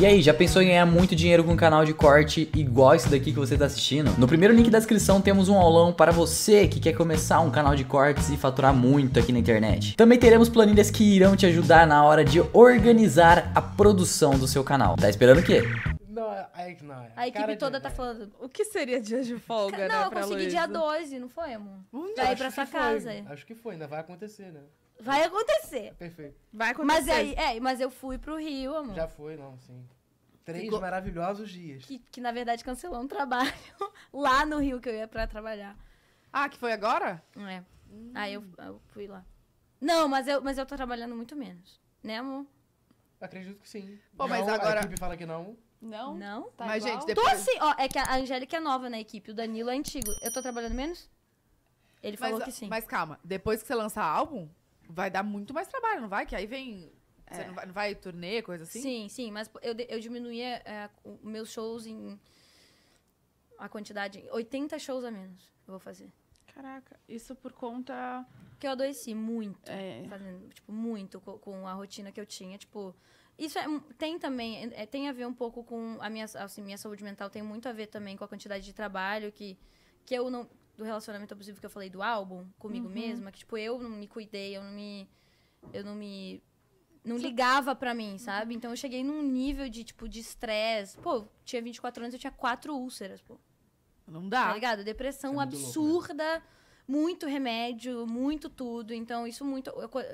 E aí, já pensou em ganhar muito dinheiro com um canal de corte igual esse daqui que você está assistindo? No primeiro link da descrição temos um aulão para você que quer começar um canal de cortes e faturar muito aqui na internet. Também teremos planilhas que irão te ajudar na hora de organizar a produção do seu canal. Tá esperando o quê? Não, é que não. É. A, equipe toda tá falando. O que seria dia de folga, não, né? eu consegui dia 12, não foi, amor? Hum, pra ir pra sua casa. Acho que foi, ainda vai acontecer, né? Vai acontecer. É perfeito. Vai acontecer. Mas aí, é, mas eu fui pro Rio, amor. Já foi, não, sim. Três maravilhosos dias. Que, que, na verdade, cancelou um trabalho lá no Rio que eu ia pra trabalhar. Ah, que foi agora? É. Hum. Aí eu, eu, fui lá. Não, mas eu, mas eu tô trabalhando muito menos. Né, amor? Acredito que sim. Pô, não, mas agora... A equipe fala que não. Não? Não. Tá mas, igual? gente, depois... Tô assim, ó, é que a Angélica é nova na equipe, o Danilo é antigo. Eu tô trabalhando menos? Ele mas, falou que sim. Mas calma, depois que você lançar álbum, Vai dar muito mais trabalho, não vai? Que aí vem. É. Você não vai, não vai turnê, coisa assim? Sim, sim, mas eu, eu diminuí é, meus shows em. A quantidade. 80 shows a menos eu vou fazer. Caraca, isso por conta. Que eu adoeci muito. É. Fazendo, tipo, muito com, com a rotina que eu tinha. Tipo, isso é, tem também, é, é, tem a ver um pouco com a minha, assim, minha saúde mental, tem muito a ver também com a quantidade de trabalho que, que eu não, do relacionamento abusivo que eu falei do álbum comigo uhum. mesma, que tipo, eu não me cuidei, eu não me eu não me não ligava para mim, uhum. sabe? Então eu cheguei num nível de tipo de estresse. Pô, tinha 24 anos, eu tinha quatro úlceras, pô. Não dá. Tá ligado? Depressão é absurda, louco, né? muito remédio, muito tudo. Então isso muito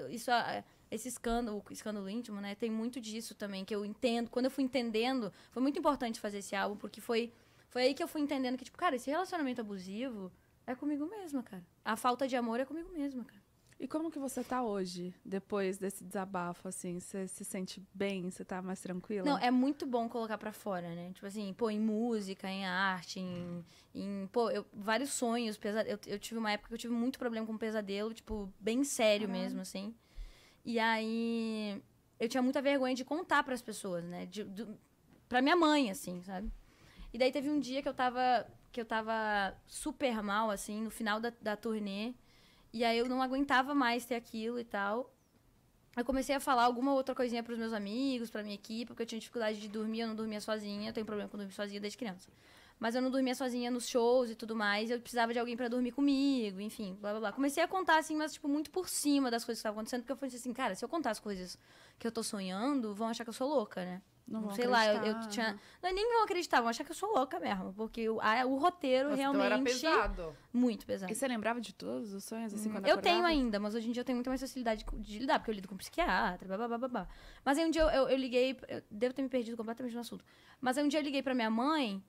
isso ah, esse escândalo, escândalo íntimo, né? Tem muito disso também que eu entendo. Quando eu fui entendendo, foi muito importante fazer esse álbum porque foi foi aí que eu fui entendendo que tipo, cara, esse relacionamento abusivo, é comigo mesma, cara. A falta de amor é comigo mesma, cara. E como que você tá hoje, depois desse desabafo, assim? Você se sente bem? Você tá mais tranquila? Não, é muito bom colocar para fora, né? Tipo assim, pô, em música, em arte, em... em pô, eu, vários sonhos, pesad... eu, eu tive uma época que eu tive muito problema com pesadelo, tipo, bem sério Caramba. mesmo, assim. E aí, eu tinha muita vergonha de contar para as pessoas, né? De, Pra minha mãe, assim, sabe? E daí teve um dia que eu tava que eu tava super mal, assim, no final da, da turnê. E aí eu não aguentava mais ter aquilo e tal. Eu comecei a falar alguma outra coisinha para os meus amigos, para minha equipe, porque eu tinha dificuldade de dormir, eu não dormia sozinha, eu tenho problema com dormir sozinha desde criança. Mas eu não dormia sozinha nos shows e tudo mais, eu precisava de alguém para dormir comigo, enfim, blá blá blá. Comecei a contar assim, mas tipo muito por cima das coisas que estavam acontecendo, porque eu falei assim, cara, se eu contar as coisas que eu tô sonhando, vão achar que eu sou louca, né? Não vão Sei acreditar. lá, eu, eu tinha. Não, é nem vão acreditar, vão achar que eu sou louca mesmo. Porque o, a, o roteiro Nossa, realmente. Então era pesado. Muito pesado. E você lembrava de todos os sonhos, assim, hum. quando Eu tenho ainda, mas hoje em dia eu tenho muito mais facilidade de lidar, porque eu lido com psiquiatra, blá, blá, blá, blá. Mas aí um dia eu, eu, eu liguei. Eu devo ter me perdido completamente no assunto. Mas aí um dia eu liguei pra minha mãe.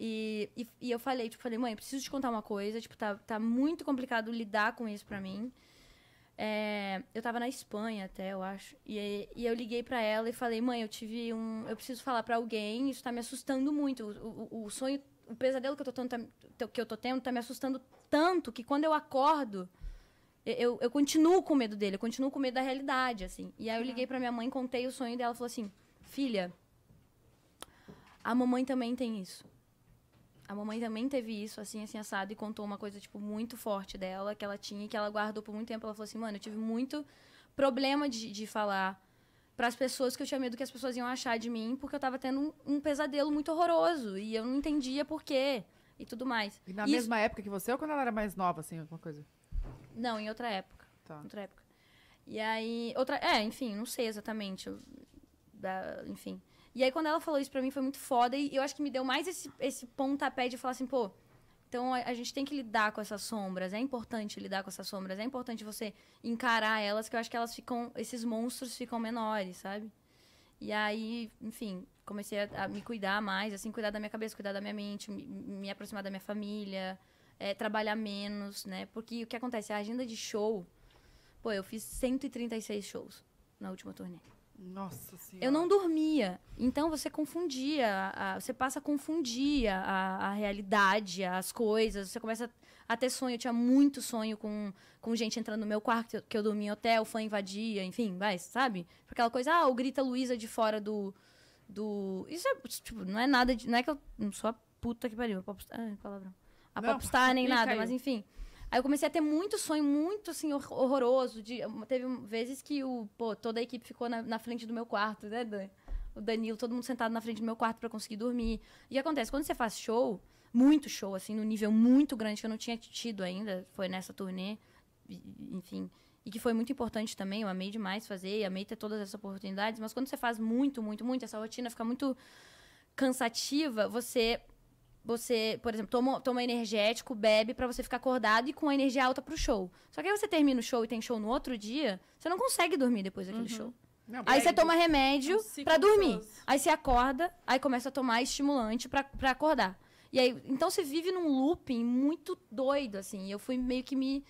E, e, e eu falei, tipo, falei, mãe, preciso te contar uma coisa, tipo, tá, tá muito complicado lidar com isso pra mim. É, eu tava na Espanha até, eu acho. E, e eu liguei para ela e falei, mãe, eu tive um. Eu preciso falar para alguém, isso tá me assustando muito. O, o, o sonho, o pesadelo que eu, tendo, tá, que eu, tô tendo, tá me assustando tanto que quando eu acordo, eu, eu continuo com medo dele, eu continuo com medo da realidade, assim. E aí eu liguei para minha mãe, contei o sonho dela, falou assim, filha, a mamãe também tem isso a mamãe também teve isso, assim, assim, assado, e contou uma coisa, tipo, muito forte dela, que ela tinha e que ela guardou por muito tempo. Ela falou assim, mano, eu tive muito problema de, de falar para as pessoas que eu tinha medo que as pessoas iam achar de mim, porque eu tava tendo um, um pesadelo muito horroroso e eu não entendia por quê e tudo mais. E na mesma época que você ou quando ela era mais nova, assim, alguma coisa? Não, em outra época. Tá. Outra época. E aí, outra, é, enfim, não sei exatamente, eu... da... enfim. E aí, quando ela falou isso pra mim, foi muito foda. E eu acho que me deu mais esse, esse pontapé de falar assim, pô, então a, a gente tem que lidar com essas sombras. É importante lidar com essas sombras. É importante você encarar elas, que eu acho que elas ficam. Esses monstros ficam menores, sabe? E aí, enfim, comecei a, a me cuidar mais, assim, cuidar da minha cabeça, cuidar da minha mente, me, me aproximar da minha família, é, trabalhar menos, né? Porque o que acontece? A agenda de show. Pô, eu fiz 136 shows na última turnê. Nossa senhora. Eu não dormia. Então você confundia, a, você passa a confundir a, a, realidade, as coisas. Você começa a, ter sonho. Eu tinha muito sonho com, com gente entrando no meu quarto, que eu, que eu dormia em hotel, fã invadia, enfim, vai, sabe? Aquela coisa, ah, o grita Luísa de fora do. do... Isso é, tipo, não é nada de. Não é que eu. Não sou a puta que pariu, a popstar, ah, palavrão. A não, popstar nem nada, caiu. mas enfim. Aí eu comecei a ter muito sonho, muito assim, horroroso. De, teve vezes que o, pô, toda a equipe ficou na, na frente do meu quarto, né, O Danilo, todo mundo sentado na frente do meu quarto para conseguir dormir. E acontece, quando você faz show, muito show, assim, no nível muito grande que eu não tinha tido ainda, foi nessa turnê, enfim. E que foi muito importante também, eu amei demais fazer, amei ter todas essas oportunidades, mas quando você faz muito, muito, muito, essa rotina fica muito cansativa, você você, por exemplo, toma, toma energético, bebe para você ficar acordado e com a energia alta pro show. Só que aí você termina o show e tem show no outro dia, você não consegue dormir depois daquele uhum. show. Não, aí é você toma remédio é um para dormir. Aí você acorda, aí começa a tomar estimulante para acordar. E aí, então você vive num looping muito doido, assim. Eu fui meio que me,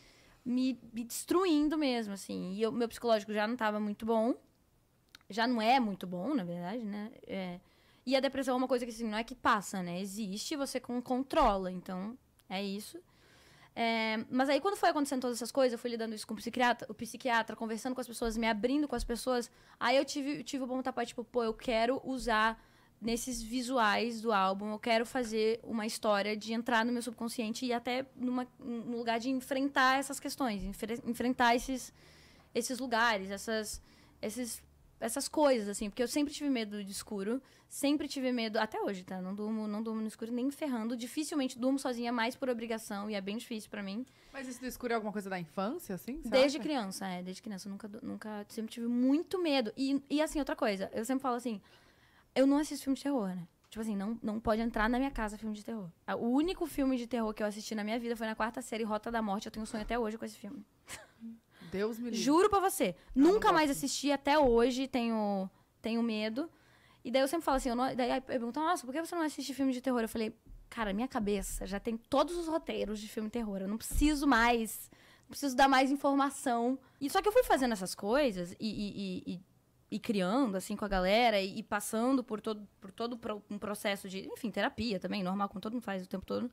me, me destruindo mesmo, assim. E o meu psicológico já não estava muito bom. Já não é muito bom, na verdade, né? É, e a depressão é uma coisa que assim, não é que passa, né? Existe, você controla. Então, é isso. É, mas aí, quando foi acontecendo todas essas coisas, eu fui lidando isso com o psiquiatra, o psiquiatra, conversando com as pessoas, me abrindo com as pessoas. Aí eu tive, eu tive o bom tapar, tipo, pô, eu quero usar nesses visuais do álbum, eu quero fazer uma história de entrar no meu subconsciente e até numa, num lugar de enfrentar essas questões, enfrentar esses, esses lugares, essas, esses essas coisas, assim, porque eu sempre tive medo de escuro, sempre tive medo, até hoje, tá? Não durmo, não durmo no escuro nem ferrando, dificilmente durmo sozinha, mais por obrigação, e é bem difícil para mim. Mas isso do escuro é alguma coisa da infância, assim? Desde acha? criança, é, desde criança, eu nunca, nunca, sempre tive muito medo. E, e, assim, outra coisa, eu sempre falo assim, eu não assisto filme de terror, né? Tipo assim, não, não pode entrar na minha casa filme de terror. O único filme de terror que eu assisti na minha vida foi na quarta série Rota da Morte, eu tenho um sonho até hoje com esse filme. Deus me livre. Juro pra você. Ah, nunca mais assisti até hoje, tenho, tenho medo. E daí eu sempre falo assim, eu não, daí eu pergunto, nossa, por que você não assiste filme de terror? Eu falei, cara, minha cabeça já tem todos os roteiros de filme de terror. Eu não preciso mais. Não preciso dar mais informação. E só que eu fui fazendo essas coisas e, e, e, e criando, assim, com a galera e, passando por todo, por todo um processo de, enfim, terapia também, normal, como todo mundo faz o tempo todo.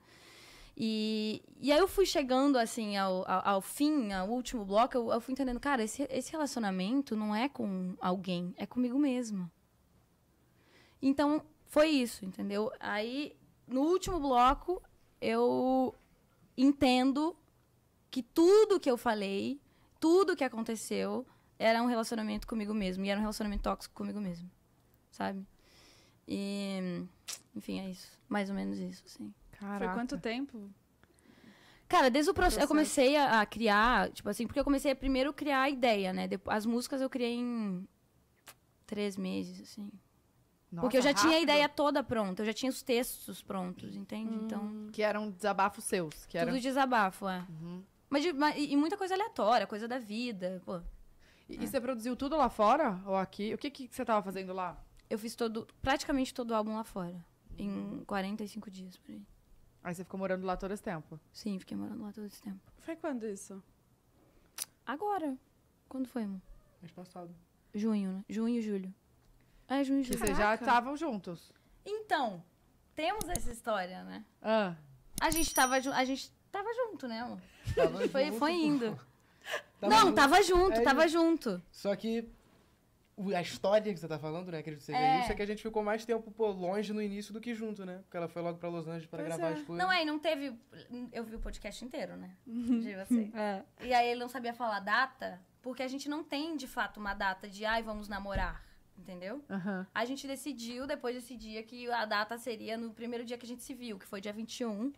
E, e aí eu fui chegando, assim, ao, ao, ao fim, ao último bloco, eu, eu, fui entendendo, cara, esse, esse relacionamento não é com alguém, é comigo mesma. Então, foi isso, entendeu? Aí, no último bloco, eu entendo que tudo que eu falei, tudo que aconteceu, era um relacionamento comigo mesmo. E era um relacionamento tóxico comigo mesmo, sabe? E, enfim, é isso. Mais ou menos isso, sim. Caraca. Foi quanto tempo? Cara, desde o processo, eu comecei a, a, criar, tipo assim, porque eu comecei a primeiro criar a ideia, né? Depois, as músicas eu criei em três meses, assim. Nossa, porque eu já rápido. tinha a ideia toda pronta, eu já tinha os textos prontos, entende? Então hum, então. Que eram desabafos seus. Que eram... Tudo desabafo, é. Uhum. Mas, mas, e muita coisa aleatória, coisa da vida, pô. E, é. e você produziu tudo lá fora ou aqui? O que, que você tava fazendo lá? Eu fiz todo, praticamente todo o álbum lá fora. Em 45 uhum. dias, por aí. Aí você ficou morando lá todo esse tempo? Sim, fiquei morando lá todo esse tempo. Foi quando isso? Agora. Quando foi, amor? Mês passado. Junho, né? Junho e julho. É, junho e julho. Vocês já estavam juntos? Então, temos essa história, né? Ah. A gente tava, a gente tava junto, né, amor? Tava foi, junto, foi indo. Tava não, junto. tava junto, é, tava junto. Só que a história que você tá falando, né, acredito que é. isso, é que a gente ficou mais tempo pô, longe no início do que junto, né? Porque ela foi logo pra Los Angeles pra pois gravar é. as coisas. Não, é, e não teve. Eu vi o podcast inteiro, né? Uhum. De você. é. E aí ele não sabia falar data, porque a gente não tem de fato uma data de, ai, vamos namorar. Entendeu? Uhum. A gente decidiu, depois desse dia, que a data seria no primeiro dia que a gente se viu, que foi dia 21.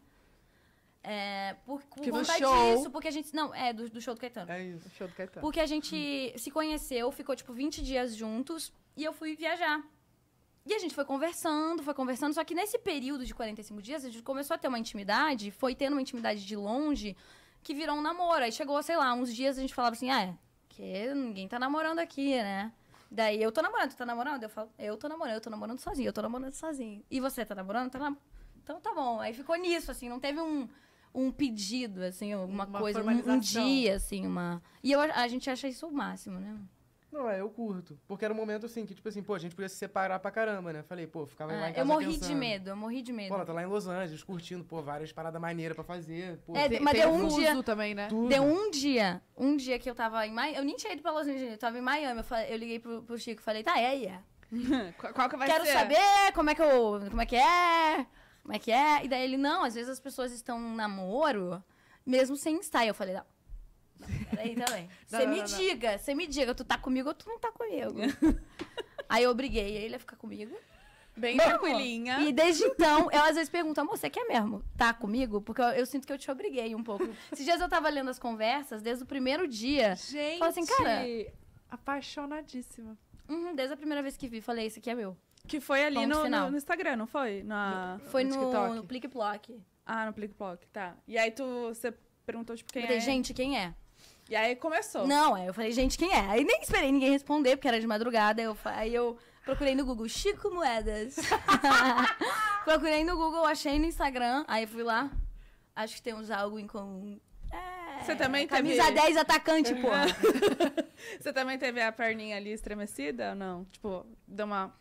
É, por, por que show... disso, porque a gente. Não, é, do, do show do Caetano. É isso, show do Caetano. Porque a gente hum. se conheceu, ficou tipo 20 dias juntos e eu fui viajar. E a gente foi conversando, foi conversando, só que nesse período de 45 dias a gente começou a ter uma intimidade, foi tendo uma intimidade de longe que virou um namoro. Aí chegou, sei lá, uns dias a gente falava assim: ah, é, que ninguém tá namorando aqui, né? Daí eu tô namorando, tu tá namorando? Eu falo, eu tô namorando, eu tô namorando sozinho, eu tô namorando sozinho. E você tá namorando? Tá namorando. Então tá bom. Aí ficou nisso, assim, não teve um um pedido, assim, alguma uma coisa, um, um, dia, assim, uma. E eu, a gente acha isso o máximo, né? Não, é, eu curto. Porque era um momento assim que, tipo assim, pô, a gente podia se separar pra caramba, né? Falei, pô, ficava ah, lá em ah, casa Eu morri pensando. de medo, eu morri de medo. Pô, ela tá lá em Los Angeles, curtindo, pô, várias paradas maneiras pra fazer. Pô, é, tem, mas tem deu um dia. também, né? Tudo. Deu um dia, um dia que eu tava em Miami. Eu nem tinha ido pra Los Angeles, eu tava em Miami. Eu, falei, eu liguei pro, pro Chico e falei, tá, é, é. Qual, que vai Quero ser? Quero saber como é que eu. Como é que é? como é que é? E daí ele, não, às vezes as pessoas estão num namoro, mesmo sem estar. E eu falei, não. não peraí também. Você me não, diga, você me diga, tu tá comigo ou tu não tá comigo. aí eu obriguei ele a ficar comigo. Bem tranquilinha. E desde então, eu às vezes pergunto, amor, você quer mesmo tá comigo? Porque eu, eu, sinto que eu te obriguei um pouco. Esses dias eu tava lendo as conversas desde o primeiro dia. Assim, Gente, assim, cara. Apaixonadíssima. Uhum, desde a primeira vez que vi, falei, isso aqui é meu. Que foi ali no, no, no, Instagram, não foi? Na, foi no, TikTok. no Plic Block. Ah, no Plic Block, tá. E aí tu, você perguntou, tipo, quem eu falei, é? gente, quem é? E aí começou. Não, é, eu falei, gente, quem é? Aí nem esperei ninguém responder, porque era de madrugada. Eu, aí eu procurei no Google, Chico Moedas. procurei no Google, achei no Instagram. Aí fui lá, acho que temos algo em comum. É, Você também camisa teve... 10 atacante, pô. Você também teve a perninha ali estremecida ou não? Tipo, deu uma...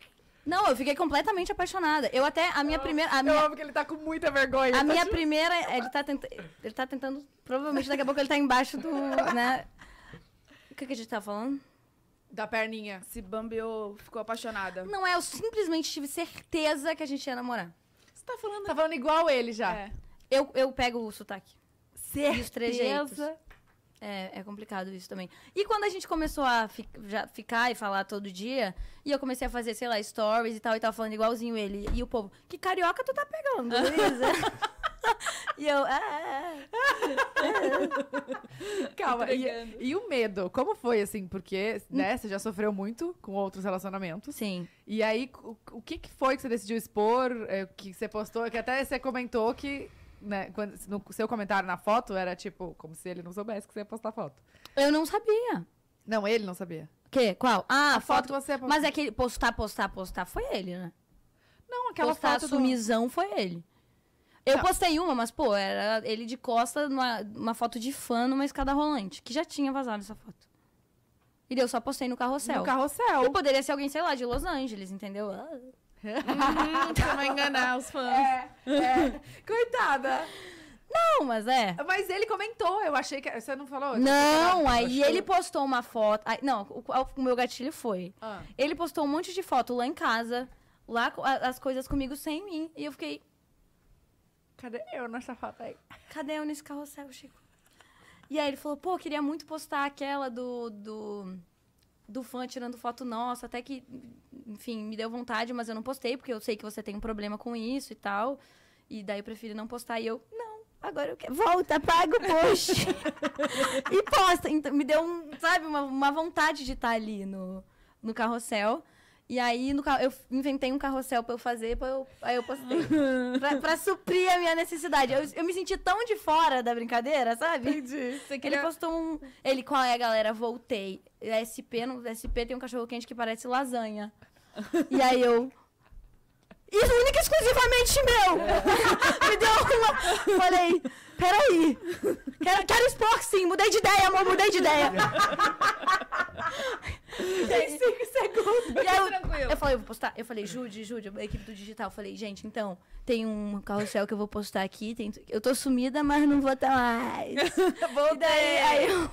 Não, eu fiquei completamente apaixonada. Eu até, a minha primeira... A minha, eu amo que ele tá com muita vergonha. A tá minha de... primeira, ele tá, tentando. ele tá tentando, provavelmente daqui a pouco ele tá embaixo do, né? O que, que a gente tá falando? Da perninha. Se bambeou, ficou apaixonada. Não é, eu simplesmente tive certeza que a gente ia namorar. Você tá falando... Tá falando igual ele já. É. Eu, eu pego o sotaque. Certeza. E os trejeitos. É, é complicado isso também. E quando a gente começou a fi ficar e falar todo dia, e eu comecei a fazer, sei lá, stories e tal, e tava falando igualzinho ele, e o povo, que carioca tu tá pegando, Luísa? e eu, é, é. é, é. Calma, e, e, o medo? Como foi, assim? Porque, hum. né, você já sofreu muito com outros relacionamentos. Sim. E aí, o, o que, que foi que você decidiu expor, é, que você postou, que até você comentou que né, quando, no seu comentário na foto era tipo, como se ele não soubesse que você ia postar foto. Eu não sabia. Não, ele não sabia. Que? Qual? Ah, a foto, foto você postou. Mas é que postar, postar, postar foi ele, né? Não, aquela postar foto. Postar sumisão do... foi ele. Eu não. Tá. postei uma, mas, pô, era ele de costa numa uma foto de fã numa escada rolante, que já tinha vazado essa foto. E eu só postei no carrossel. No carrossel. Eu poderia ser alguém, sei lá, de Los Angeles, entendeu? Ah. Uhum, pra não enganar os fãs. É, é. Coitada. Não, mas é. Mas ele comentou, eu achei que. Você não falou? Não, não aí ele postou uma foto. Aí, não, o, o, meu gatilho foi. Ah. Ele postou um monte de foto lá em casa, lá as coisas comigo sem mim. E eu fiquei. Cadê eu nessa foto aí? Cadê eu nesse carrossel, Chico? E aí ele falou, pô, queria muito postar aquela do. do do fã tirando foto nossa, até que, enfim, me deu vontade, mas eu não postei, porque eu sei que você tem um problema com isso e tal. E daí eu prefiro não postar. E eu, não, agora eu quero. Volta, paga o post. e posta. Então, me deu, um, sabe, uma, uma vontade de estar tá ali no, no carrossel. E aí no eu inventei um carrossel para eu fazer, pra eu, aí eu postei. pra, pra, suprir a minha necessidade. Eu, eu me senti tão de fora da brincadeira, sabe? Entendi. Você queria... Ele postou um. Ele, qual é, galera? Voltei. SP, no SP tem um cachorro quente que parece lasanha. e aí eu. Isso única e exclusivamente meu! Me deu uma. Falei, peraí. Quero, quero expor sim, mudei de ideia, amor, mudei de ideia. Tem cinco segundos. E aí, tranquilo. Eu falei, eu vou postar. Eu falei, Jude, Jude, a equipe do digital. Eu falei, gente, então, tem um carrossel que eu vou postar aqui. Tem... Eu tô sumida, mas não vou estar mais. Voltei. Daí, aí, eu...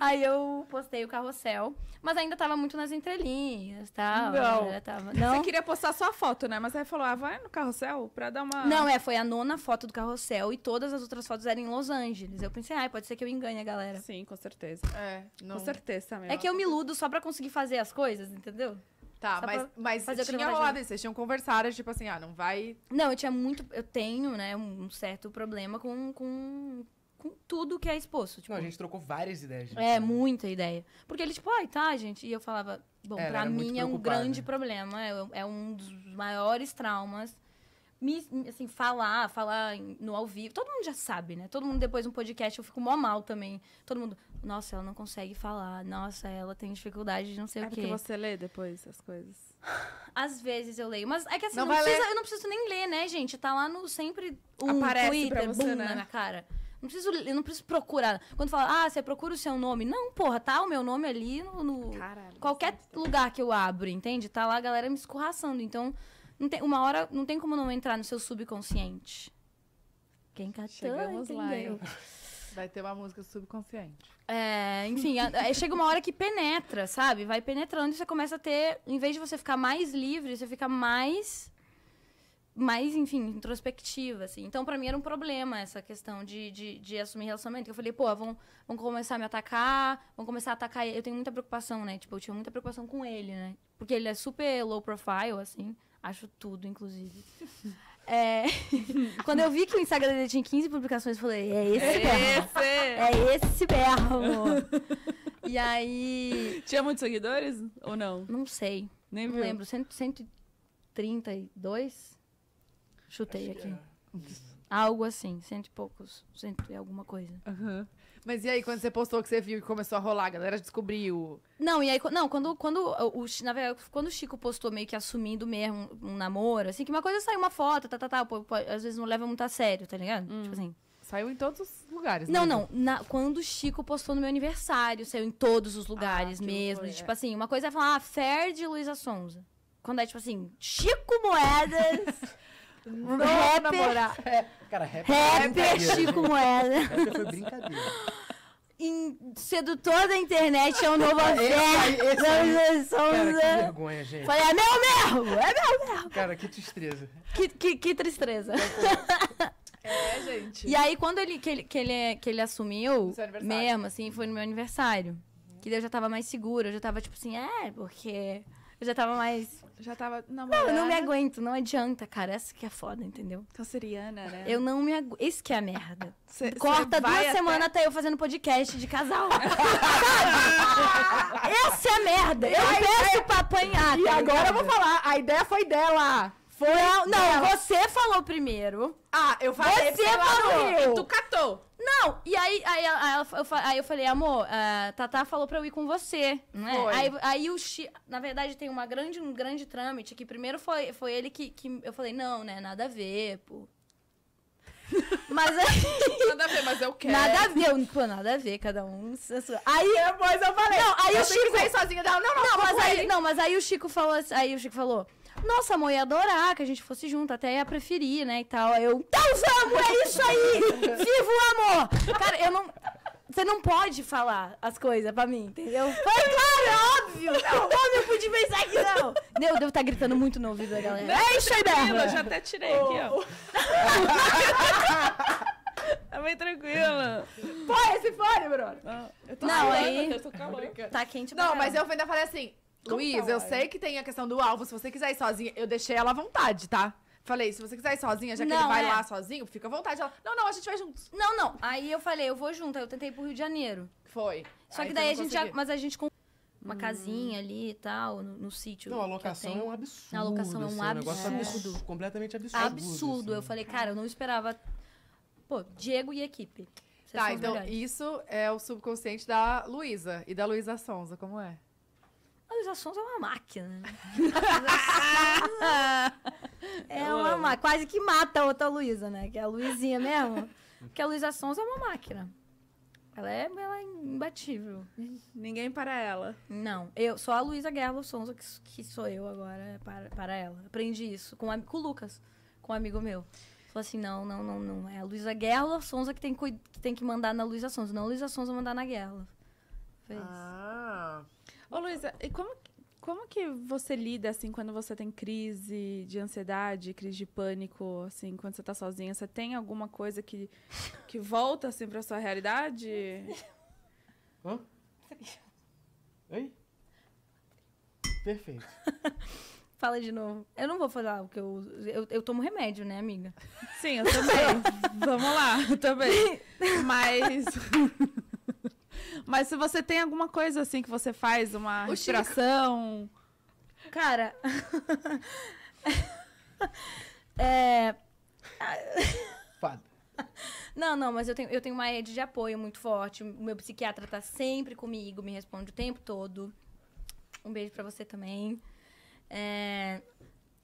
aí eu postei o carrossel. Mas ainda tava muito nas entrelinhas, tal. Não. Né, tava... não. Você queria postar só a foto, né? Mas aí falou, ah, vai no carrossel pra dar uma... Não, é, foi a nona foto do carrossel. E todas as outras fotos eram em Los Angeles. Eu pensei, ai, ah, pode ser que eu engane a galera. Sim, com certeza. É, não... Com certeza também. É que eu me iludo só só pra conseguir fazer as coisas, entendeu? Tá, Só mas, mas fazer tinha rolado isso, vocês tinham conversado, tipo assim, ah, não vai... Não, eu tinha muito, eu tenho, né, um certo problema com, com, com tudo que é exposto. Tipo, não, a gente trocou várias ideias. Gente. É, muita ideia. Porque ele, tipo, ai, ah, tá, gente, e eu falava, bom, é, pra mim é um grande problema, é, é um dos maiores traumas. Me, assim, falar, falar no ao vivo. Todo mundo já sabe, né? Todo mundo depois de um podcast, eu fico mó mal também. Todo mundo, nossa, ela não consegue falar, nossa, ela tem dificuldade de não sei é o quê. É porque você lê depois as coisas? Às vezes eu leio, mas é que assim, não, não precisa, eu não preciso nem ler, né, gente? Tá lá no sempre um Aparece Twitter, você, boom, né? na minha cara. Não preciso, eu não preciso procurar. Quando fala, ah, você procura o seu nome. Não, porra, tá o meu nome ali no. no Caralho, qualquer lugar que eu abro, entende? Tá lá a galera me escorraçando. Então, não tem, uma hora não tem como não entrar no seu subconsciente. Quem catou, Chegamos entendeu? lá. Vai ter uma música subconsciente. É, enfim, a, chega uma hora que penetra, sabe? Vai penetrando e você começa a ter, em vez de você ficar mais livre, você fica mais mais, enfim, introspectiva, assim. Então, para mim era um problema essa questão de, de, de assumir relacionamento. Eu falei, pô, vão, vão começar a me atacar, vão começar a atacar. Eu tenho muita preocupação, né? Tipo, eu tinha muita preocupação com ele, né? Porque ele é super low profile, assim. Acho tudo, inclusive. É... Quando eu vi que o Instagram dele tinha 15 publicações, eu falei, é esse é Esse. É esse berro. e aí. Tinha muitos seguidores ou não? Não sei. Nem não lembro. 132? Chutei Acho aqui. É. Algo assim, cento e poucos, cento e alguma coisa. Uhum. Mas e aí, quando você postou que você viu e começou a rolar, a galera descobriu? Não, e aí, não, quando, quando o, na verdade, quando o Chico postou meio que assumindo mesmo um namoro, assim, que uma coisa é saiu uma foto, tá, tá, tá, pô, pô, às vezes não leva muito a sério, tá ligado? Hum. Tipo assim. Saiu em todos os lugares, Não, né? não. não. quando o Chico postou no meu aniversário, saiu em todos os lugares ah, mesmo. tipo é. assim, uma coisa é falar, ah, Fer de Luísa Sonza. Quando é tipo assim, Chico Moedas. Não rapper, namorar. É, cara, rapper, é rapper é Chico Moeda. Rapper foi brincadeira. sedutor da internet é um novo afeto. que vergonha, gente. Falei, é meu mesmo! É meu mesmo! Cara, que tristeza. Que, que, que tristeza. É, é, gente. E aí, quando ele, que ele, que ele, que ele assumiu, mesmo, assim, foi no meu aniversário. Uhum. Que daí eu já tava mais segura, eu já tava tipo assim, é, porque... Eu já tava mais. Já tava Não, eu não me aguento, não adianta, cara. Essa que é foda, entendeu? Canceriana, né? Eu não me aguento. Isso que é a merda. Cê, Corta cê duas até... semanas até eu fazendo podcast de casal. Essa é a merda. Eu peço ideia... pra apanhar. E tá agora ligado? eu vou falar, a ideia foi dela. Foi. Não, você falou primeiro. Ah, eu falei. Você falou. Tu catou. Não, e aí, aí, eu, aí eu falei, amor, a eh, Tatá falou pra eu ir com você, né? Foi. Aí, aí o Chico, na verdade, tem uma grande, um grande trâmite, que primeiro foi, foi ele que, que eu falei, não, né, nada a ver, pô. Mas aí... Nada a ver, mas eu quero. Nada a ver, pô, nada a ver, cada um. Aí depois eu falei. Não, aí eu o Chico. sozinha dela, não, não, não, mas aí, não, mas aí o Chico falou aí o Chico falou. Nossa, a mãe ia adorar que a gente fosse junto, até ia preferir, né? E tal. Aí eu, então vamos, é isso aí! Viva o amor! Cara, eu não. Você não pode falar as coisas pra mim, entendeu? Foi claro, é óbvio! Não, como eu pude pensar que não? Eu devo estar tá gritando muito no ouvido da galera. é isso aí, Berna! Eu já até tirei aqui, ó. Tá bem tranquila. Põe esse fone, bro. Ah, eu tô não, aí... Eu tô calor. Tá quente pra Não, caramba. mas eu ainda falei assim, como Luiz, tá eu né? sei que tem a questão do alvo. Se você quiser ir sozinha, eu deixei ela à vontade, tá? Falei, se você quiser ir sozinha, já que ele vai é. lá sozinho, fica à vontade. Ela, não, não, a gente vai juntos. Não, não. Aí eu falei, eu vou junto. Aí eu tentei ir pro Rio de Janeiro. Foi. Só Aí que daí a gente já, Mas a gente com uma hum. casinha ali e tal, no, no sítio. Não, a locação é um absurdo. A locação é um absurdo. Assim, é um absurdo. Completamente absurdo. Absurdo. Assim. Eu falei, cara, eu não esperava. Pô, Diego e equipe. Vocês tá, então isso é o subconsciente da Luísa e da Luísa Sonza, como é? Luísa Sons é uma máquina. Né? é uma máquina. Quase que mata a outra Luísa, né? Que é a Luizinha mesmo. Porque a Luísa Sons é uma máquina. Ela é, ela é imbatível. Ninguém para ela. Não. Eu, só a Luísa Guerra Sonza, que, que sou eu agora, para, para ela. Aprendi isso com, com o Lucas, com um amigo meu. Falei assim, não, não, não, não. É a Luísa Guerra Sonza que tem que, tem que mandar na Luísa Sonza. Não a Luísa Sonza mandar na Guerra. Fez. Ah... Ô, Luísa, e como, como que você lida, assim, quando você tem crise de ansiedade, crise de pânico, assim, quando você tá sozinha? Você tem alguma coisa que, que volta, assim, pra sua realidade? Hã? Ei? Perfeito. Fala de novo. Eu não vou falar o que eu, eu. Eu tomo remédio, né, amiga? Sim, eu também. Vamos lá, eu também. Mas. Mas se você tem alguma coisa assim que você faz, uma o respiração. Chico... Cara. é. Fada. Não, não, mas eu tenho, eu tenho uma rede de apoio muito forte. O meu psiquiatra tá sempre comigo, me responde o tempo todo. Um beijo para você também. É...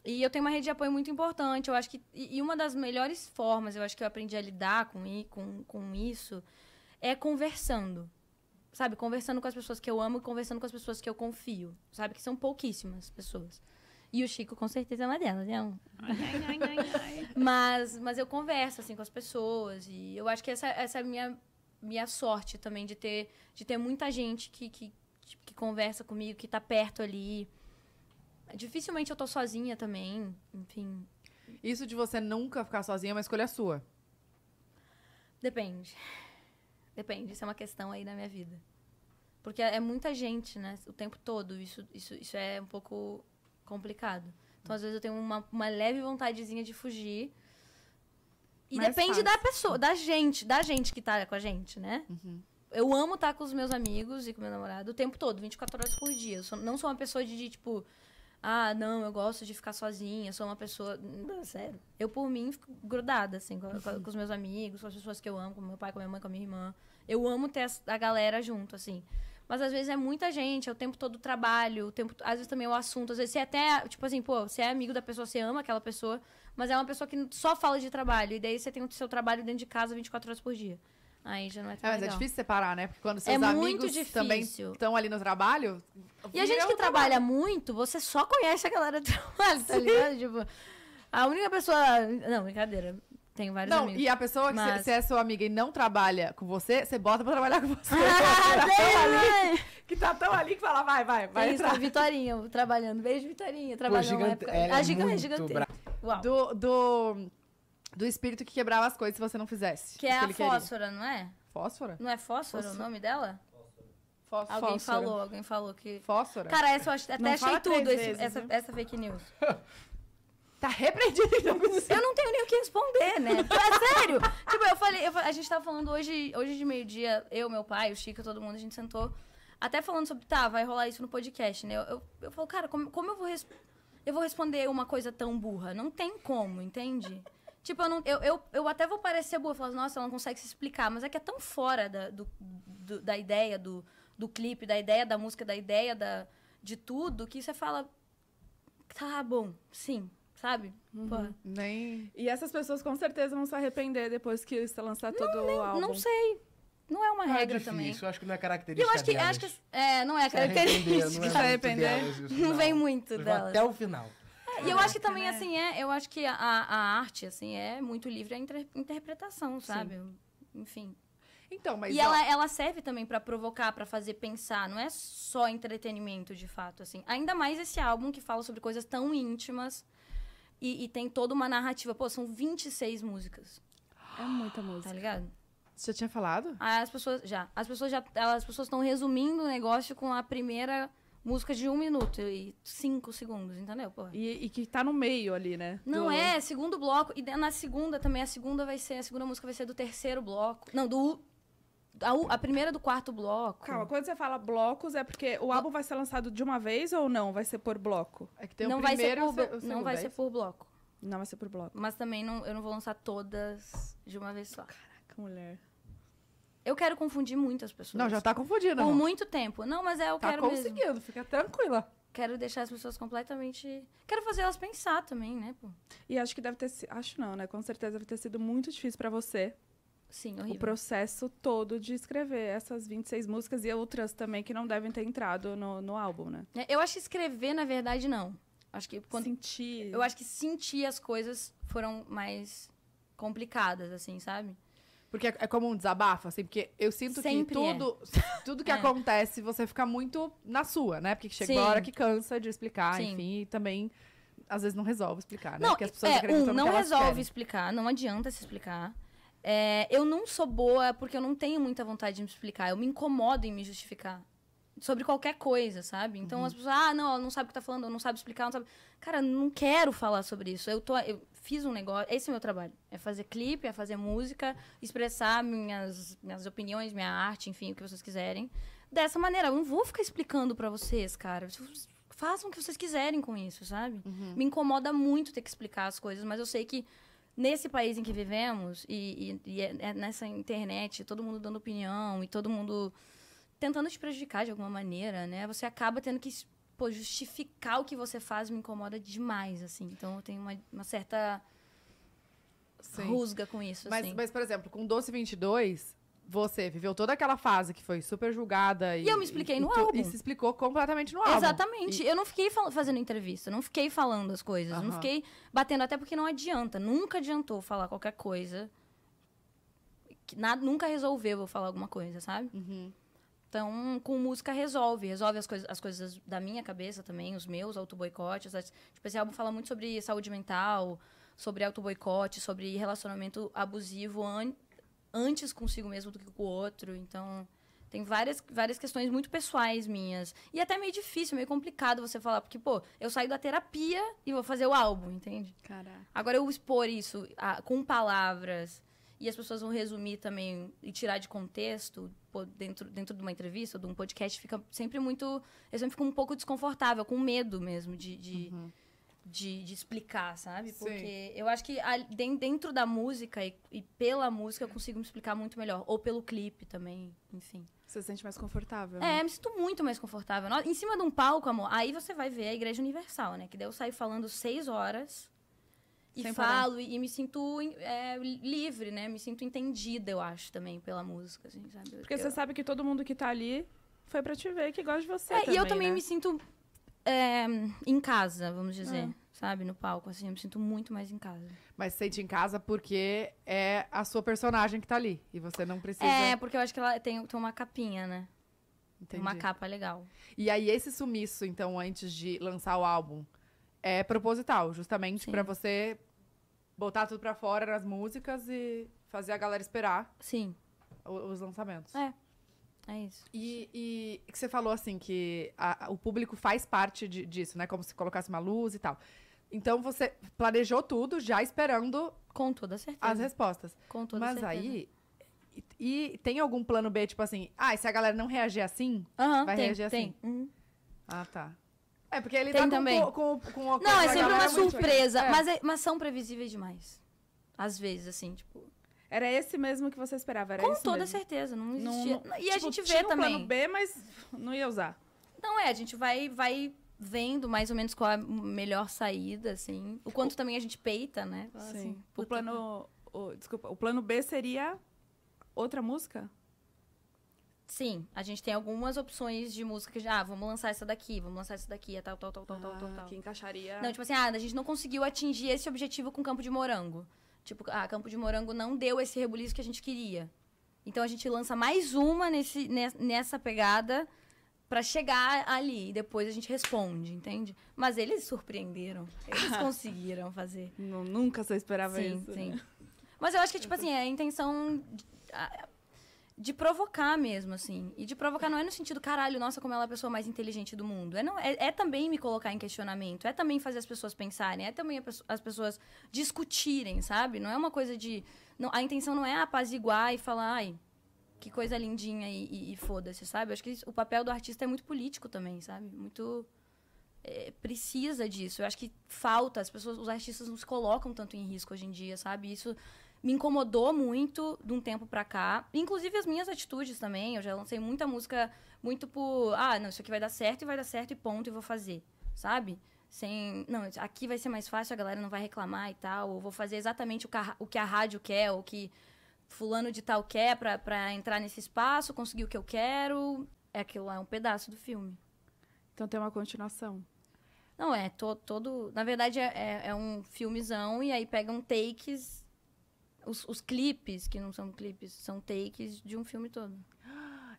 E eu tenho uma rede de apoio muito importante. Eu acho que. E uma das melhores formas, eu acho que eu aprendi a lidar com, com, com isso é conversando sabe, conversando com as pessoas que eu amo e conversando com as pessoas que eu confio, sabe? Que são pouquíssimas pessoas. E o Chico com certeza é uma delas, né? É ai, ai, ai, mas, mas eu converso, assim, com as pessoas. E eu acho que essa, essa é a minha, minha sorte também, de ter, de ter muita gente que, que, que conversa comigo, que tá perto ali. Dificilmente eu tô sozinha também, enfim. Isso de você nunca ficar sozinha é uma escolha sua. Depende. Depende, isso é uma questão aí na minha vida. Porque é muita gente, né? O tempo todo. Isso, isso, isso é um pouco complicado. Então, às vezes, eu tenho uma, uma leve vontadezinha de fugir. E Mais depende fácil. da pessoa, da gente, da gente que tá com a gente, né? Uhum. Eu amo estar tá com os meus amigos e com meu namorado o tempo todo, 24 horas por dia. Eu sou, não sou uma pessoa de, de, tipo, ah, não, eu gosto de ficar sozinha, sou uma pessoa. Não, sério. Eu, por mim, fico grudada, assim, com, uhum. com, os meus amigos, com as pessoas que eu amo, com meu pai, com minha mãe, com a minha irmã. Eu amo ter a, a galera junto, assim. Mas às vezes é muita gente, é o tempo todo o trabalho, o tempo, às vezes também é o assunto, às vezes você é até, tipo assim, pô, você é amigo da pessoa, você ama aquela pessoa, mas é uma pessoa que só fala de trabalho, e daí você tem o seu trabalho dentro de casa 24 horas por dia. Aí já não é tão é, mas é legal. é difícil separar, né? Porque quando é seus é amigos também estão ali no trabalho. E a gente que trabalha trabalho. muito, você só conhece a galera do trabalho, tá ligado? Tipo, a única pessoa. Não, brincadeira. Tem vários não, amigos. E a pessoa que mas... se, se, é sua amiga e não trabalha com você, você bota pra trabalhar com você. que, tá tão ali, que tá tão ali que fala, vai, vai, vai. Tem entrar. a Vitorinha trabalhando. Beijo, Vitorinha, trabalhando. na época... A é ah, gigante, Do, do do espírito que quebrava as coisas se você não fizesse. Que é a que fósfora, queria. não é? Fósfora? Não é fósfora, fósfora. o nome dela? Fósfora. Alguém fósfora. falou, alguém falou que. Fósfora? Cara, essa eu até não achei tudo, esse, vezes, essa, né? essa fake news. Tá repreendido então. Eu não tenho nem o que responder, né? É sério. tipo, eu falei, eu, a gente tava falando hoje, hoje de meio-dia, eu, meu pai, o Chico, todo mundo, a gente sentou. Até falando sobre, tá, vai rolar isso no podcast, né? Eu, eu, eu falo, cara, como, como eu vou eu vou responder uma coisa tão burra? Não tem como, entende? Tipo, eu, não, eu, eu, eu até vou parecer boa falar, nossa, ela não consegue se explicar, mas é que é tão fora da, do, do, da ideia do, do clipe, da ideia da música, da ideia da, de tudo, que você fala, tá bom, sim, sabe? Uhum. Nem... E essas pessoas com certeza vão se arrepender depois que você lançar não, todo nem, o álbum. Não sei. Não é uma não ah, é regra é difícil, também. Isso acho que não é característica. Eu acho que, delas. acho que é, não é característica. Se arrepender, não, é se arrepender. É delas, não vem muito delas. Até o final e eu acho que também, né? assim, é, eu acho que a, a arte, assim, é muito livre a inter, interpretação, sabe? Sim. Enfim. Então, mas e ó... ela, serve também para provocar, para fazer pensar, não é só entretenimento de fato, assim. Ainda mais esse álbum que fala sobre coisas tão íntimas e, e tem toda uma narrativa. Pô, são 26 músicas. É muita tá música. Tá ligado? Você tinha falado? as pessoas já. As pessoas já, elas, as pessoas estão resumindo o negócio com a primeira música de um minuto e cinco segundos, entendeu? Pô. E, e, que tá no meio ali, né? Não do... é, segundo bloco. E na segunda também, a segunda vai ser, a segunda música vai ser do terceiro bloco. Não, do. A, a primeira do quarto bloco. Calma, quando você fala blocos, é porque o álbum vai ser lançado de uma vez ou não? Vai ser por bloco? É que tem não o primeiro vai ser por, o, segundo, Não vai ser por é bloco. Não vai ser por bloco. Mas também não, eu não vou lançar todas de uma vez só. Caraca, mulher. Eu quero confundir muito as pessoas. Não, já tá confundindo. Por muito tempo. Não, mas é, eu tá quero conseguindo, mesmo. fica tranquila. Quero deixar as pessoas completamente... Quero fazer elas pensar também, né, pô? E acho que deve ter sido... Acho não, né? Com certeza deve ter sido muito difícil para você. Sim, horrível. O processo todo de escrever essas 26 músicas e outras também que não devem ter entrado no, no álbum, né? É, eu acho que escrever, na verdade, não. Acho que quando... Sentir. Eu acho que sentir as coisas foram mais complicadas, assim, sabe? Porque é, é, como um desabafo, assim, porque eu sinto Sempre que é. tudo, é. tudo que é. acontece, você fica muito na sua, né? Porque chega Sim. uma hora que cansa de explicar, Sim. enfim, e também às vezes não resolve explicar, né? Não, porque as pessoas é, um, não resolve querem. explicar, não adianta se explicar. É, eu não sou boa porque eu não tenho muita vontade de me explicar, eu me incomodo em me justificar sobre qualquer coisa, sabe? Então uhum. as pessoas, ah, não, não sabe o que tá falando, não sabe explicar, não sabe. Cara, não quero falar sobre isso. Eu tô eu fiz um negócio, esse é o meu trabalho, é fazer clipe, é fazer música, expressar minhas minhas opiniões, minha arte, enfim, o que vocês quiserem. Dessa maneira, eu não vou ficar explicando para vocês, cara. façam o que vocês quiserem com isso, sabe? Uhum. Me incomoda muito ter que explicar as coisas, mas eu sei que nesse país em que vivemos e, e, e é, é nessa internet, todo mundo dando opinião e todo mundo tentando te prejudicar de alguma maneira, né? Você acaba tendo que pô, justificar o que você faz me incomoda demais, assim. Então eu tenho uma, uma certa Sim. rusga com isso, mas, assim. Mas, por exemplo, com Doce 22, você viveu toda aquela fase que foi super julgada e. e eu me expliquei e, no e, álbum. E se explicou completamente no álbum. Exatamente. E... Eu não fiquei fazendo entrevista, não fiquei falando as coisas, não fiquei batendo, até porque não adianta. Nunca adiantou falar qualquer coisa. nada, nunca resolveu eu falar alguma coisa, sabe? Uhum. Então, com música resolve, resolve as, coisa, as coisas da minha cabeça também, os meus auto-boicotes. Tipo, esse assim, álbum fala muito sobre saúde mental, sobre auto-boicote, sobre relacionamento abusivo an antes consigo mesmo do que com o outro. Então, tem várias, várias questões muito pessoais minhas. E até meio difícil, meio complicado você falar, porque, pô, eu saio da terapia e vou fazer o álbum, entende? Caraca. Agora eu expor isso a, com palavras e as pessoas vão resumir também e tirar de contexto pô, dentro, dentro de uma entrevista ou de um podcast, fica sempre muito. Eu sempre fico um pouco desconfortável, com medo mesmo de. de, uhum. de, de explicar, sabe? Porque Sim. eu acho que a, dentro da música e, e pela música eu consigo me explicar muito melhor. Ou pelo clipe também, enfim. Você se sente mais confortável. Né? É, me sinto muito mais confortável. Em cima de um palco, amor, aí você vai ver a Igreja Universal, né? Que daí eu saio falando seis horas e Sem falo e, e, me sinto é, livre, né? Me sinto entendida, eu acho, também, pela música, assim, sabe? Porque eu, você sabe que todo mundo que tá ali foi pra te ver, que gosta de você. É, também, e eu também né? me sinto é, em casa, vamos dizer, ah. sabe? No palco, assim, eu me sinto muito mais em casa. Mas sente em casa porque é a sua personagem que tá ali. E você não precisa. É, porque eu acho que ela tem, tem uma capinha, né? Entendi. Uma capa legal. E aí, esse sumiço, então, antes de lançar o álbum é proposital, justamente para você botar tudo para fora nas músicas e fazer a galera esperar. Sim. Os lançamentos. É. É isso. E, e que você falou assim, que a, o público faz parte de, disso, né? Como se colocasse uma luz e tal. Então você planejou tudo já esperando. Com toda certeza. As respostas. Com toda Mas certeza. Mas aí. E, e, tem algum plano B, tipo assim, ah, se a galera não reagir assim, vai tem, reagir assim? tem. assim? Uhum. Ah, tá. É, porque ele tem tá também. com, com, com Não, é sempre uma é surpresa. É. Mas, é, mas são previsíveis demais. Às vezes, assim, tipo... Era esse mesmo que você esperava, era Com toda mesmo. certeza, não existia. Não, não, e tipo, a gente vê tinha um plano B, mas não ia usar. Não é, a gente vai, vai vendo mais ou menos qual é a melhor saída, assim. O quanto o... também a gente peita, né? Sim. Assim, o plano. O, desculpa, o plano B seria outra música? Sim, a gente tem algumas opções de música que já, ah, vamos lançar essa daqui, vamos lançar essa daqui, é tal, tal, tal, ah, tal, tal, tal, Que encaixaria. Não, tipo assim, ah, a gente não conseguiu atingir esse objetivo com Campo de Morango. Tipo, ah, Campo de Morango não deu esse rebuliço que a gente queria. Então a gente lança mais uma nesse, nessa pegada para chegar ali e depois a gente responde, entende? Mas eles surpreenderam. Eles conseguiram fazer. Não, nunca só esperava sim, isso. Sim, sim. Mas eu acho que, tipo assim, é a intenção. De, a, de provocar mesmo, assim. E de provocar não é no sentido, caralho, nossa, como ela é a pessoa mais inteligente do mundo. É, não, é, é também me colocar em questionamento, é também fazer as pessoas pensarem, é também as pessoas discutirem, sabe? Não é uma coisa de. Não, a intenção não é apaziguar e falar, ai, que coisa lindinha e, e, e foda-se, sabe? Eu acho que o papel do artista é muito político também, sabe? Muito. É, precisa disso. Eu acho que falta, as pessoas, os artistas não se colocam tanto em risco hoje em dia, sabe? Isso me incomodou muito de um tempo pra cá. Inclusive as minhas atitudes também. Eu já lancei muita música muito por. Ah, não, isso aqui vai dar certo e vai dar certo e ponto, e vou fazer. Sabe? Sem. Não, aqui vai ser mais fácil, a galera não vai reclamar e tal. Ou vou fazer exatamente o que a rádio quer, ou que fulano de tal quer pra, pra entrar nesse espaço, conseguir o que eu quero. É aquilo lá, é um pedaço do filme. Então tem uma continuação. Não, é to, todo. Na verdade, é, é, é um filmezão e aí pegam takes os, os clipes, que não são clipes, são takes de um filme todo.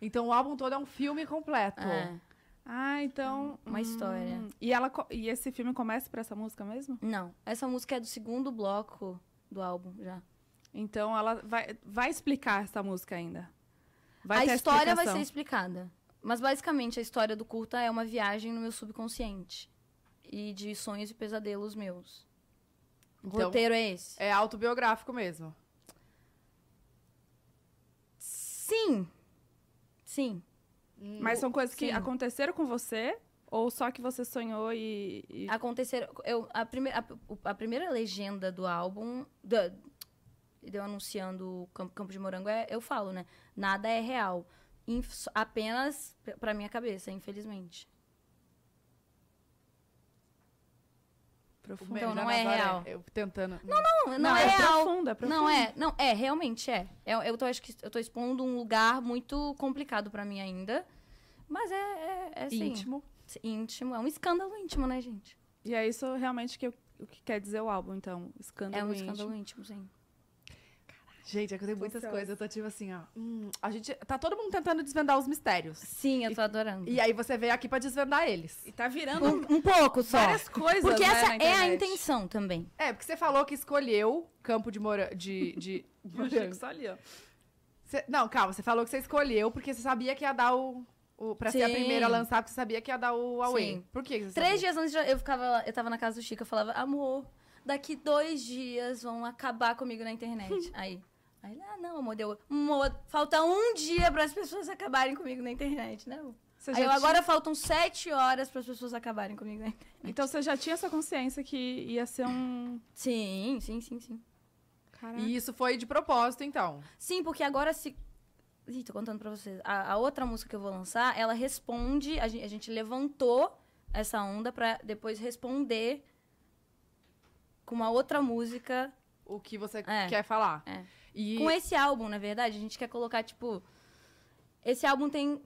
Então o álbum todo é um filme completo. É. Ah, então. Uma hum. história. E, ela, e esse filme começa por essa música mesmo? Não. Essa música é do segundo bloco do álbum já. Então ela vai, vai explicar essa música ainda. Vai a história explicação. vai ser explicada. Mas basicamente a história do curta é uma viagem no meu subconsciente. E de sonhos e pesadelos meus. Então, roteiro é esse? É autobiográfico mesmo. Sim. Sim. Hum, Mas são coisas que Sim. aconteceram com você ou só que você sonhou e. e... Aconteceram. Eu, a, prime, a, a, primeira legenda do álbum. Da, de eu anunciando o Campo, Campo de Morango, é, eu falo, né? Nada é real. Inf, apenas pra minha cabeça, infelizmente. Profunda. Então não é, é real. Eu tentando. Não, não, não, não é, é, real. É não é, não é realmente é. Eu, é, eu tô, acho que eu tô expondo um lugar muito complicado para mim ainda, mas é, é, é assim, íntimo. Íntimo, é um escândalo íntimo, né, gente? E é isso realmente que o que quer dizer o álbum, então, escândalo íntimo. É um íntimo. escândalo íntimo, sim. Gente, é que muitas coisas. Eu tô tipo assim, ó. Hum, a gente. Tá todo mundo tentando desvendar os mistérios. Sim, eu tô e, adorando. E aí você veio aqui pra desvendar eles. E tá virando. Um, um pouco só. Várias coisas. Porque né, essa é a intenção também. É, porque você falou que escolheu campo de morango. De. de morango. Só ali, ó. não, calma, você falou que você escolheu porque você sabia que ia dar o. O, pra Sim. ser a primeira a lançar, porque você sabia que ia dar o away. Sim. Por que Três sabia? dias antes eu ficava, eu tava na casa do Chico, eu falava, amor, daqui dois dias vão acabar comigo na internet. aí, Aí ele, ah, não, amor, deu. Falta um dia para as pessoas acabarem comigo na internet, não. Né, você Aí eu, tinha... agora faltam sete horas para as pessoas acabarem comigo na internet. Então você já tinha essa consciência que ia ser um. Sim, sim, sim, sim. Caraca. E isso foi de propósito, então? Sim, porque agora se. Ih, tô contando pra vocês. A, a outra música que eu vou lançar, ela responde. A gente, a gente levantou essa onda pra depois responder com uma outra música. O que você é. quer falar. É. E... Com esse álbum, na verdade, a gente quer colocar, tipo. Esse álbum tem,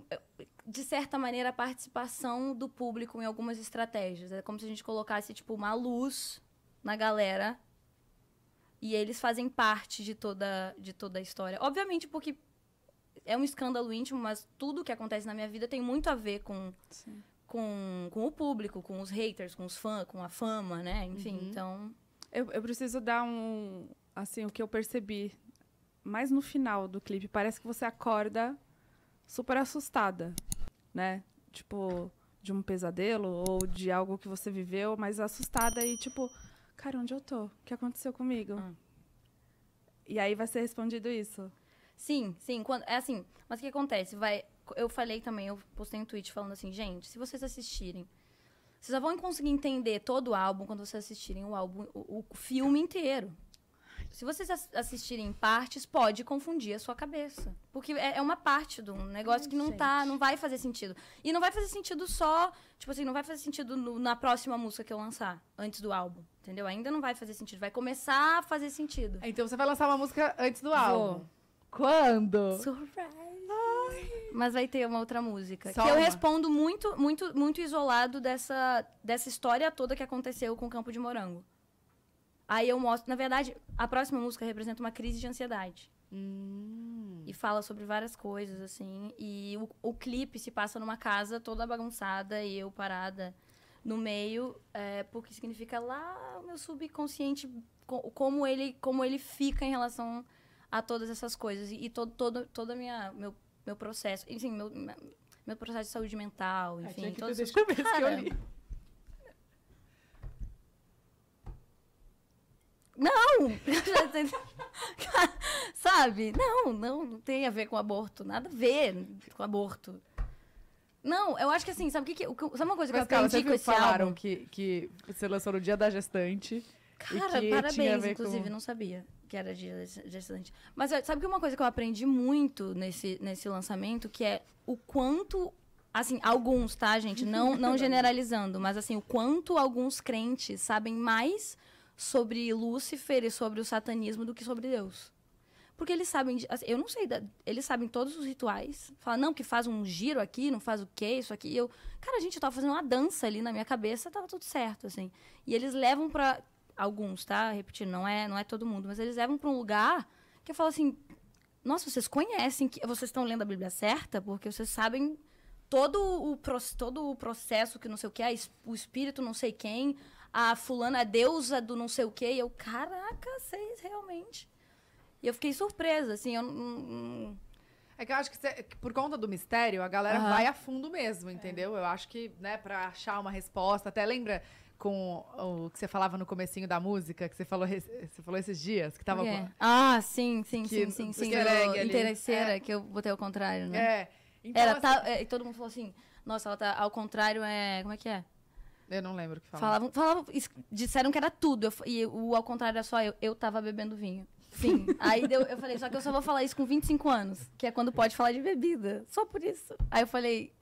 de certa maneira, a participação do público em algumas estratégias. É como se a gente colocasse, tipo, uma luz na galera. E eles fazem parte de toda, de toda a história. Obviamente, porque é um escândalo íntimo, mas tudo que acontece na minha vida tem muito a ver com, com, com o público, com os haters, com os fãs, com a fama, né? Enfim, uhum. então. Eu, eu preciso dar um. Assim, o que eu percebi mas no final do clipe, parece que você acorda super assustada, né? Tipo, de um pesadelo ou de algo que você viveu, mas assustada e tipo, cara, onde eu tô? O que aconteceu comigo? Ah. E aí vai ser respondido isso. Sim, sim. Quando, é assim, mas o que acontece? Vai, eu falei também, eu postei um tweet falando assim, gente, se vocês assistirem, vocês já vão conseguir entender todo o álbum quando vocês assistirem o álbum, o, o filme inteiro. Se vocês assistirem partes, pode confundir a sua cabeça. Porque é, é uma parte de um negócio que não tá, gente. tá, não vai fazer sentido. E não vai fazer sentido só, tipo assim, não vai fazer sentido no, na próxima música que eu lançar, antes do álbum. Entendeu? Ainda não vai fazer sentido. Vai começar a fazer sentido. Então você vai lançar uma música antes do Vou. álbum. Quando? Surprise! Mas vai ter uma outra música. Só que eu respondo muito, muito, muito isolado dessa, dessa história toda que aconteceu com o Campo de Morango. Aí eu mostro, na verdade, a próxima música representa uma crise de ansiedade. Hum. E fala sobre várias coisas, assim. E o, o, clipe se passa numa casa toda bagunçada e eu parada no meio, é, porque significa lá o meu subconsciente, como ele, como ele fica em relação a todas essas coisas. E, e todo, todo, todo minha, meu, meu processo, enfim, meu, meu processo de saúde mental, é, enfim. É, todas essas... que eu li. Não! Sabe? Não, não, não tem a ver com aborto. Nada a ver com aborto. Não, eu acho que assim, sabe o que, que sabe uma coisa que Mas, eu aprendi cara, com esse falaram álbum? que que você lançou no dia da gestante. Cara, parabéns, inclusive, com... não sabia que era dia da gestante. Mas é, sabe que uma coisa que eu aprendi muito nesse, nesse lançamento, que é o quanto assim, alguns, tá, gente, não não generalizando, mas assim, o quanto alguns crentes sabem mais sobre Lúcifer e sobre o satanismo do que sobre Deus. Porque eles sabem, assim, eu não sei, eles sabem todos os rituais. Fala, não, que faz um giro aqui, não faz o quê, isso aqui. E eu, cara, a gente tava fazendo uma dança ali na minha cabeça, tava tudo certo, assim. E eles levam para alguns, tá? Repetindo, não é, não é todo mundo, mas eles levam para um lugar que eu falo assim, nossa, vocês conhecem, que vocês estão lendo a Bíblia certa, porque vocês sabem todo o, todo o processo que não sei o que é, o espírito não sei quem, a fulana, a é deusa do não sei o quê. E eu, caraca, vocês realmente. E eu fiquei surpresa, assim, eu É que eu acho que, cê, por conta do mistério, a galera uhum. vai a fundo mesmo, entendeu? É. Eu acho que, né, pra achar uma resposta, até lembra com o que você falava no comecinho da música, que você falou, você falou esses dias, que tava... Com... Ah, sim, sim, que, sim, sim, sim, do, interesseira, é. que eu botei ao contrário, né? É. Então, ela tá, assim... tá, é, e todo mundo falou assim, nossa, ela tá ao contrário, é... Como é que é? Eu não lembro o que falavam. Falavam, falavam disseram que era tudo. Eu, e o ao contrário era só eu. Eu tava bebendo vinho. Sim. Aí deu, eu falei, só que eu só vou falar isso com 25 anos, que é quando pode falar de bebida. Só por isso. Aí eu falei.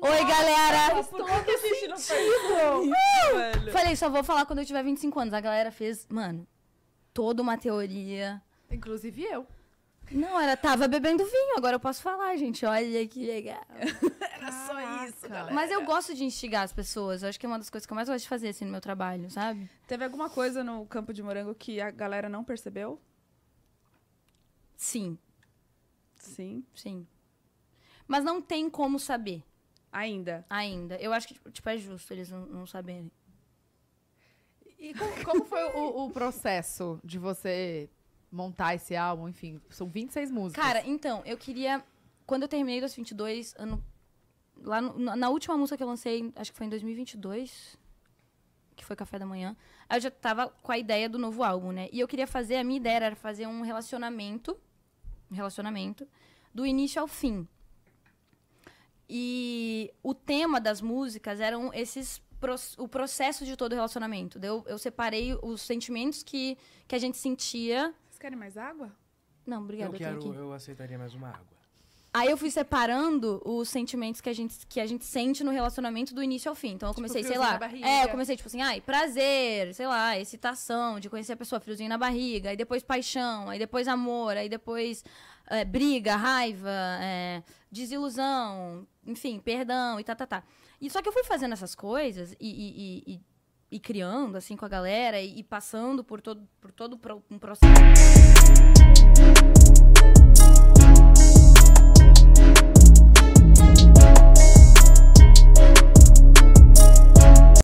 Nossa, Oi, galera! Nossa, uh! Falei, só vou falar quando eu tiver 25 anos. A galera fez, mano, toda uma teoria. Inclusive eu. Não, ela tava bebendo vinho, agora eu posso falar, gente. Olha que legal. Era só isso, galera. Mas eu gosto de instigar as pessoas. Eu acho que é uma das coisas que eu mais gosto de fazer, assim, no meu trabalho, sabe? Teve alguma coisa no campo de morango que a galera não percebeu? Sim. Sim? Sim. Mas não tem como saber. Ainda? Ainda. Eu acho que, tipo, tipo é justo eles não, não saberem. E como, como foi o, o processo de você montar esse álbum, enfim, são 26 músicas. Cara, então, eu queria. Quando eu terminei dos 22, ano, lá no, na última música que eu lancei, acho que foi em 2022, que foi Café da Manhã, eu já tava com a ideia do novo álbum, né? E eu queria fazer, a minha ideia era fazer um relacionamento, um relacionamento, do início ao fim. E o tema das músicas eram esses o processo de todo o relacionamento. Eu, eu separei os sentimentos que, que a gente sentia querem mais água? Não, obrigada. Eu quero, eu, eu aceitaria mais uma água. Aí eu fui separando os sentimentos que a gente, que a gente sente no relacionamento do início ao fim. Então eu tipo comecei, tipo, sei lá. É, eu comecei, tipo assim, ai, prazer, sei lá, excitação, de conhecer a pessoa, friozinho na barriga, aí depois paixão, aí depois amor, aí depois é, briga, raiva, é, desilusão, enfim, perdão e tá, tá, tá. E só que eu fui fazendo essas coisas e, e, e, e e criando, assim, com a galera e, e passando por todo, por todo um processo.